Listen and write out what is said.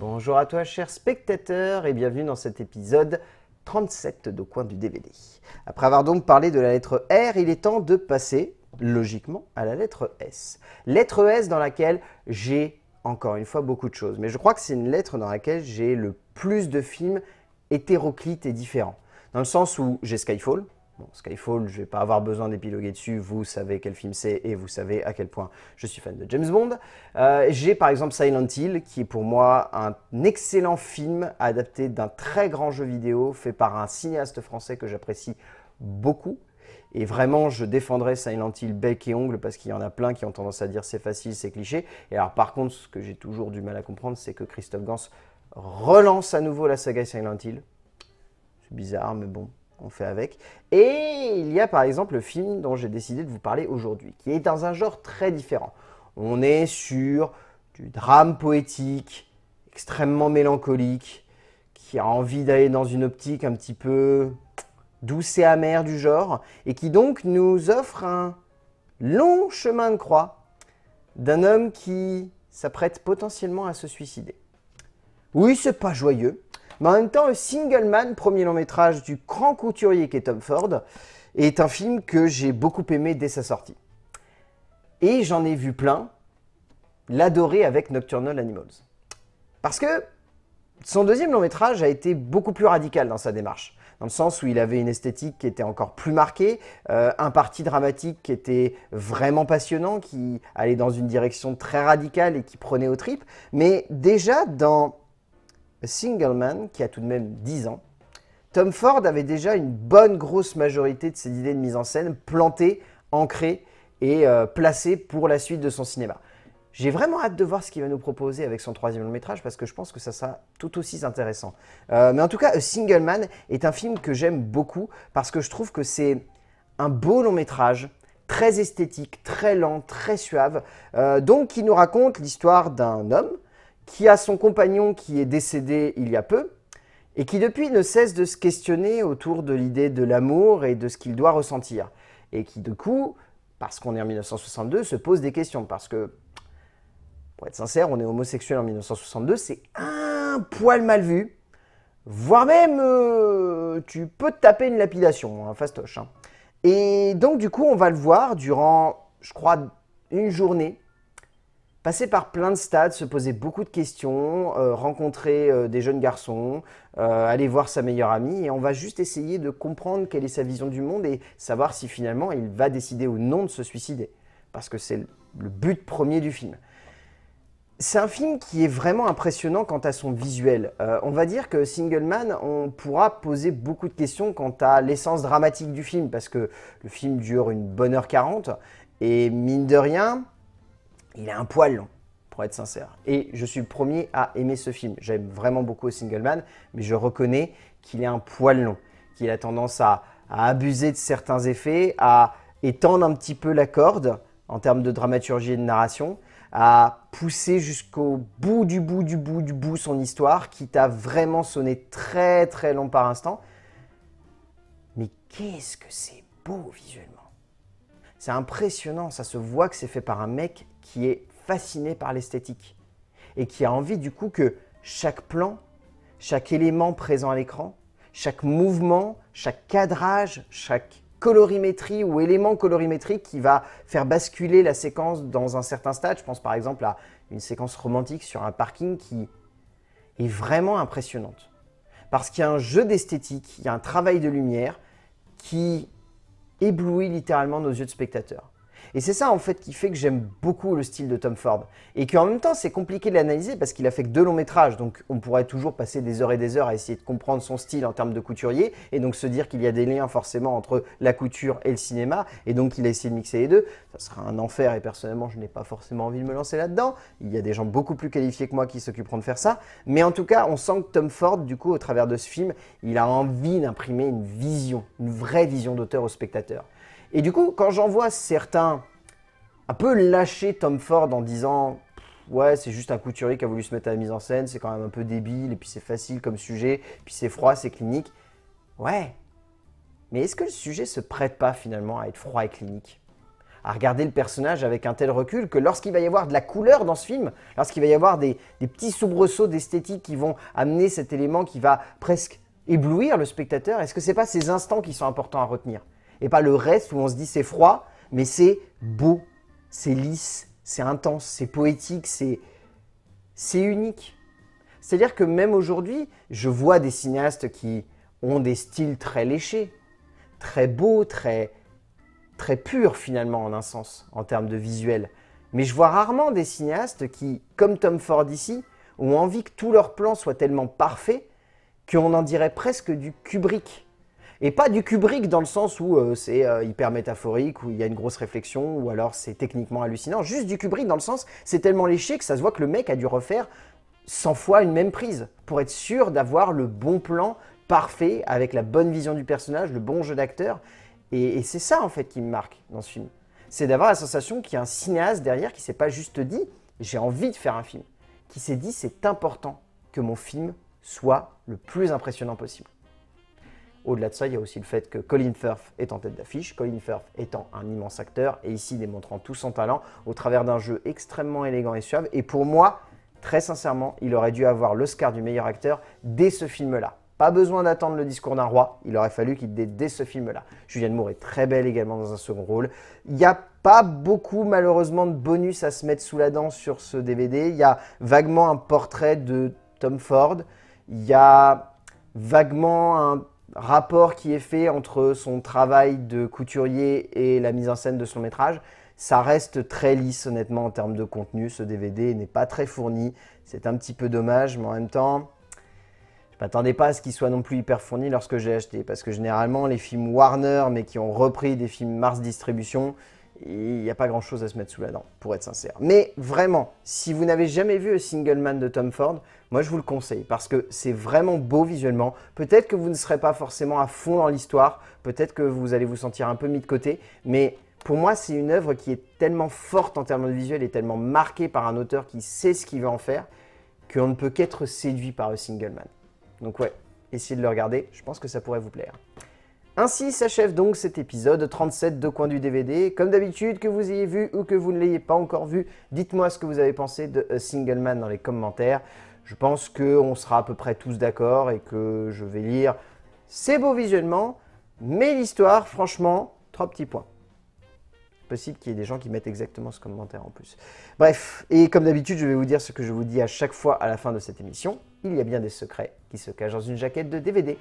Bonjour à toi, chers spectateurs, et bienvenue dans cet épisode 37 de Coin du DVD. Après avoir donc parlé de la lettre R, il est temps de passer, logiquement, à la lettre S. Lettre S dans laquelle j'ai, encore une fois, beaucoup de choses. Mais je crois que c'est une lettre dans laquelle j'ai le plus de films hétéroclites et différents. Dans le sens où j'ai Skyfall, Bon, Skyfall, je ne vais pas avoir besoin d'épiloguer dessus, vous savez quel film c'est et vous savez à quel point je suis fan de James Bond. Euh, j'ai par exemple Silent Hill, qui est pour moi un excellent film adapté d'un très grand jeu vidéo fait par un cinéaste français que j'apprécie beaucoup. Et vraiment, je défendrai Silent Hill bec et ongle parce qu'il y en a plein qui ont tendance à dire c'est facile, c'est cliché. Et alors par contre, ce que j'ai toujours du mal à comprendre, c'est que Christophe Gans relance à nouveau la saga Silent Hill. C'est bizarre, mais bon, on fait avec. Et il y a par exemple le film dont j'ai décidé de vous parler aujourd'hui, qui est dans un genre très différent. On est sur du drame poétique, extrêmement mélancolique, qui a envie d'aller dans une optique un petit peu douce et amère du genre, et qui donc nous offre un long chemin de croix d'un homme qui s'apprête potentiellement à se suicider. Oui, c'est pas joyeux, mais en même temps, le Single Man, premier long métrage du grand couturier qui est Tom Ford, est un film que j'ai beaucoup aimé dès sa sortie. Et j'en ai vu plein l'adorer avec Nocturnal Animals. Parce que son deuxième long métrage a été beaucoup plus radical dans sa démarche dans le sens où il avait une esthétique qui était encore plus marquée, euh, un parti dramatique qui était vraiment passionnant, qui allait dans une direction très radicale et qui prenait aux tripes. Mais déjà dans a single man, qui a tout de même 10 ans, Tom Ford avait déjà une bonne grosse majorité de ses idées de mise en scène plantées, ancrées et euh, placées pour la suite de son cinéma. J'ai vraiment hâte de voir ce qu'il va nous proposer avec son troisième long métrage parce que je pense que ça sera tout aussi intéressant. Euh, mais en tout cas, A Single Man est un film que j'aime beaucoup parce que je trouve que c'est un beau long métrage, très esthétique, très lent, très suave, euh, donc qui nous raconte l'histoire d'un homme qui a son compagnon qui est décédé il y a peu, et qui depuis ne cesse de se questionner autour de l'idée de l'amour et de ce qu'il doit ressentir, et qui de coup, parce qu'on est en 1962, se pose des questions, parce que, pour être sincère, on est homosexuel en 1962, c'est un poil mal vu, voire même, euh, tu peux te taper une lapidation, un hein, fastoche. Hein. Et donc du coup, on va le voir durant, je crois, une journée, passer par plein de stades, se poser beaucoup de questions, euh, rencontrer euh, des jeunes garçons, euh, aller voir sa meilleure amie, et on va juste essayer de comprendre quelle est sa vision du monde et savoir si finalement il va décider ou non de se suicider, parce que c'est le but premier du film. C'est un film qui est vraiment impressionnant quant à son visuel. on va dire que Single Man, on pourra poser beaucoup de questions quant à l'essence dramatique du film, parce que le film dure une bonne heure quarante, et mine de rien, il a un poil long, pour être sincère. Et je suis le premier à aimer ce film. J'aime vraiment beaucoup single man, mais je reconnais qu'il a un poil long, qu'il a tendance à, abuser de certains effets, à étendre un petit peu la corde en termes de dramaturgie et de narration, à pousser jusqu'au bout du bout du bout du bout son histoire, qui t'a vraiment sonné très très long par instant. Mais qu'est-ce que c'est beau visuellement c'est impressionnant, ça se voit que c'est fait par un mec qui est fasciné par l'esthétique et qui a envie du coup que chaque plan, chaque élément présent à l'écran, chaque mouvement, chaque cadrage, chaque colorimétrie ou élément colorimétrique qui va faire basculer la séquence dans un certain stade. Je pense par exemple à une séquence romantique sur un parking qui est vraiment impressionnante. Parce qu'il y a un jeu d'esthétique, il y a un travail de lumière qui éblouit littéralement nos yeux de spectateurs. Et c'est ça en fait qui fait que j'aime beaucoup le style de Tom Ford. Et qu'en même temps c'est compliqué de l'analyser parce qu'il a fait que deux longs métrages, donc on pourrait toujours passer des heures et des heures à essayer de comprendre son style en termes de couturier, et donc se dire qu'il y a des liens forcément entre la couture et le cinéma, et donc il a essayé de mixer les deux. Ça sera un enfer et personnellement je n'ai pas forcément envie de me lancer là-dedans. Il y a des gens beaucoup plus qualifiés que moi qui s'occuperont de faire ça. Mais en tout cas on sent que Tom Ford du coup au travers de ce film, il a envie d'imprimer une vision, une vraie vision d'auteur au spectateur. Et du coup, quand j'en vois certains un peu lâcher Tom Ford en disant ouais, c'est juste un couturier qui a voulu se mettre à la mise en scène, c'est quand même un peu débile, et puis c'est facile comme sujet, puis c'est froid, c'est clinique. Ouais. Mais est-ce que le sujet se prête pas finalement à être froid et clinique À regarder le personnage avec un tel recul que lorsqu'il va y avoir de la couleur dans ce film, lorsqu'il va y avoir des, petits soubresauts d'esthétique qui vont amener cet élément qui va presque éblouir le spectateur, est-ce que c'est pas ces instants qui sont importants à retenir et pas le reste où on se dit c'est froid, mais c'est beau, c'est lisse, c'est intense, c'est poétique, c'est unique. C'est-à-dire que même aujourd'hui, je vois des cinéastes qui ont des styles très léchés, très beaux, très très purs finalement en un sens en termes de visuel. Mais je vois rarement des cinéastes qui, comme Tom Ford ici, ont envie que tous leurs plans soient tellement parfaits qu'on en dirait presque du Kubrick et pas du Kubrick dans le sens où euh, c'est euh, hyper métaphorique, où il y a une grosse réflexion, ou alors c'est techniquement hallucinant, juste du Kubrick dans le sens c'est tellement léché que ça se voit que le mec a dû refaire 100 fois une même prise, pour être sûr d'avoir le bon plan parfait, avec la bonne vision du personnage, le bon jeu d'acteur, et, et c'est ça en fait qui me marque dans ce film. C'est d'avoir la sensation qu'il y a un cinéaste derrière qui s'est pas juste dit j'ai envie de faire un film, qui s'est dit c'est important que mon film soit le plus impressionnant possible. Au-delà de ça, il y a aussi le fait que Colin Firth est en tête d'affiche, Colin Firth étant un immense acteur et ici démontrant tout son talent au travers d'un jeu extrêmement élégant et suave. Et pour moi, très sincèrement, il aurait dû avoir l'Oscar du meilleur acteur dès ce film-là. Pas besoin d'attendre le discours d'un roi, il aurait fallu qu'il dès, dès ce film-là. Julianne Moore est très belle également dans un second rôle. Il n'y a pas beaucoup malheureusement de bonus à se mettre sous la dent sur ce DVD. Il y a vaguement un portrait de Tom Ford, il y a vaguement un rapport qui est fait entre son travail de couturier et la mise en scène de son métrage, ça reste très lisse honnêtement en termes de contenu. Ce DVD n'est pas très fourni. C'est un petit peu dommage, mais en même temps, je m'attendais pas à ce qu'il soit non plus hyper fourni lorsque j'ai acheté. Parce que généralement, les films Warner, mais qui ont repris des films Mars Distribution, il n'y a pas grand chose à se mettre sous la dent, pour être sincère. Mais vraiment, si vous n'avez jamais vu le Single Man de Tom Ford, moi je vous le conseille parce que c'est vraiment beau visuellement. Peut-être que vous ne serez pas forcément à fond dans l'histoire, peut-être que vous allez vous sentir un peu mis de côté, mais pour moi c'est une œuvre qui est tellement forte en termes de visuel et tellement marquée par un auteur qui sait ce qu'il veut en faire qu'on ne peut qu'être séduit par le Single Man. Donc ouais, essayez de le regarder, je pense que ça pourrait vous plaire. Ainsi s'achève donc cet épisode 37 de Coin du DVD. Comme d'habitude, que vous ayez vu ou que vous ne l'ayez pas encore vu, dites-moi ce que vous avez pensé de a Single Man dans les commentaires. Je pense qu'on sera à peu près tous d'accord et que je vais lire C'est beaux visuellement, mais l'histoire, franchement, trois petits points. Possible qu'il y ait des gens qui mettent exactement ce commentaire en plus. Bref, et comme d'habitude, je vais vous dire ce que je vous dis à chaque fois à la fin de cette émission. Il y a bien des secrets qui se cachent dans une jaquette de DVD.